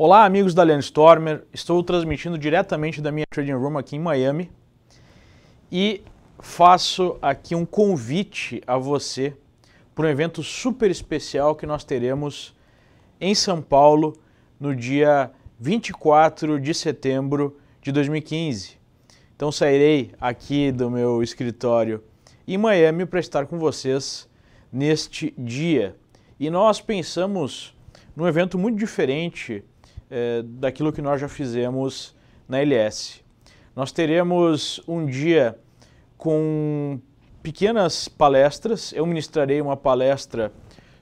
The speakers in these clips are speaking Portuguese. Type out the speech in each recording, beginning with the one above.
Olá, amigos da Leon Stormer. Estou transmitindo diretamente da minha trading room aqui em Miami e faço aqui um convite a você para um evento super especial que nós teremos em São Paulo no dia 24 de setembro de 2015. Então sairei aqui do meu escritório em Miami para estar com vocês neste dia. E nós pensamos num evento muito diferente é, daquilo que nós já fizemos na LS. Nós teremos um dia com pequenas palestras. Eu ministrarei uma palestra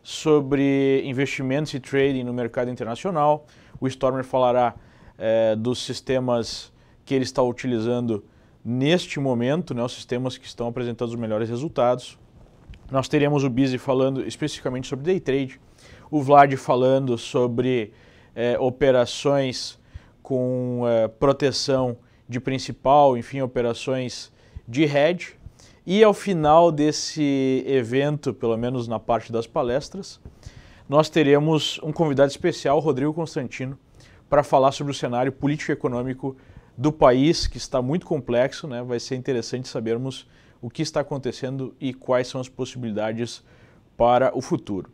sobre investimentos e trading no mercado internacional. O Stormer falará é, dos sistemas que ele está utilizando neste momento, né, os sistemas que estão apresentando os melhores resultados. Nós teremos o Busy falando especificamente sobre day trade, o Vlad falando sobre é, operações com é, proteção de principal, enfim, operações de hedge. E ao final desse evento, pelo menos na parte das palestras, nós teremos um convidado especial, Rodrigo Constantino, para falar sobre o cenário político-econômico do país, que está muito complexo, né? Vai ser interessante sabermos o que está acontecendo e quais são as possibilidades para o futuro.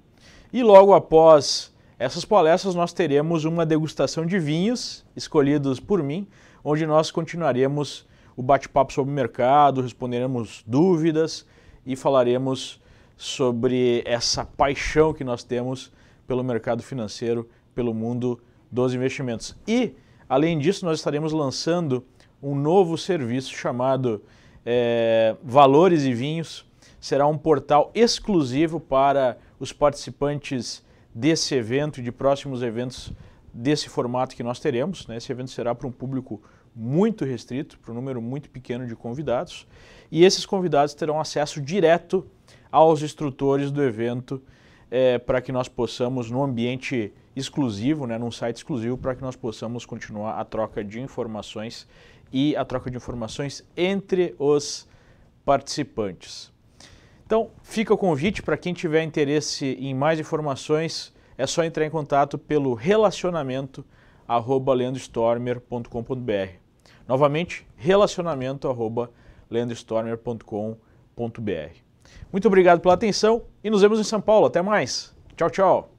E logo após essas palestras nós teremos uma degustação de vinhos escolhidos por mim, onde nós continuaremos o bate-papo sobre o mercado, responderemos dúvidas e falaremos sobre essa paixão que nós temos pelo mercado financeiro, pelo mundo dos investimentos. E, além disso, nós estaremos lançando um novo serviço chamado é, Valores e Vinhos. Será um portal exclusivo para os participantes desse evento e de próximos eventos desse formato que nós teremos. Né? Esse evento será para um público muito restrito, para um número muito pequeno de convidados. E esses convidados terão acesso direto aos instrutores do evento é, para que nós possamos, num ambiente exclusivo, né, num site exclusivo, para que nós possamos continuar a troca de informações e a troca de informações entre os participantes. Então, fica o convite para quem tiver interesse em mais informações, é só entrar em contato pelo relacionamento arroba Novamente, relacionamento arroba Muito obrigado pela atenção e nos vemos em São Paulo. Até mais. Tchau, tchau.